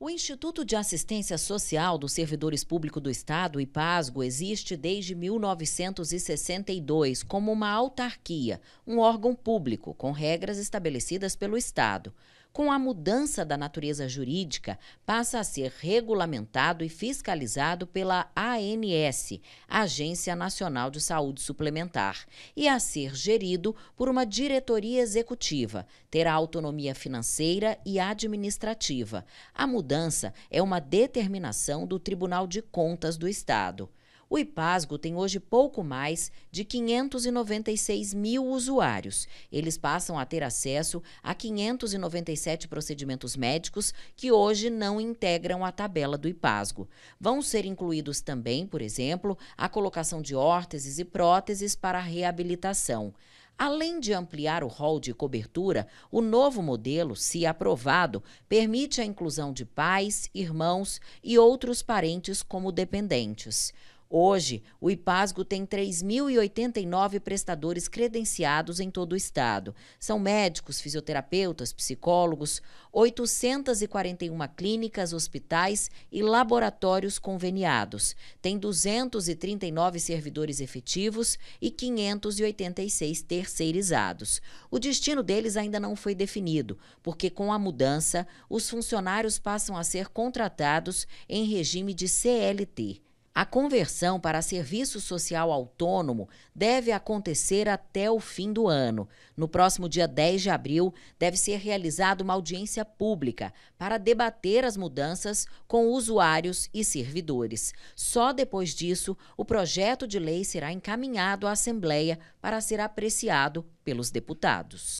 O Instituto de Assistência Social dos Servidores Públicos do Estado, IPASGO, existe desde 1962 como uma autarquia, um órgão público com regras estabelecidas pelo Estado com a mudança da natureza jurídica, passa a ser regulamentado e fiscalizado pela ANS, Agência Nacional de Saúde Suplementar, e a ser gerido por uma diretoria executiva, terá autonomia financeira e administrativa. A mudança é uma determinação do Tribunal de Contas do Estado. O IPASGO tem hoje pouco mais de 596 mil usuários. Eles passam a ter acesso a 597 procedimentos médicos que hoje não integram a tabela do IPASGO. Vão ser incluídos também, por exemplo, a colocação de órteses e próteses para reabilitação. Além de ampliar o rol de cobertura, o novo modelo, se aprovado, permite a inclusão de pais, irmãos e outros parentes como dependentes. Hoje, o IPASGO tem 3.089 prestadores credenciados em todo o estado. São médicos, fisioterapeutas, psicólogos, 841 clínicas, hospitais e laboratórios conveniados. Tem 239 servidores efetivos e 586 terceirizados. O destino deles ainda não foi definido, porque com a mudança, os funcionários passam a ser contratados em regime de CLT. A conversão para serviço social autônomo deve acontecer até o fim do ano. No próximo dia 10 de abril, deve ser realizada uma audiência pública para debater as mudanças com usuários e servidores. Só depois disso, o projeto de lei será encaminhado à Assembleia para ser apreciado pelos deputados.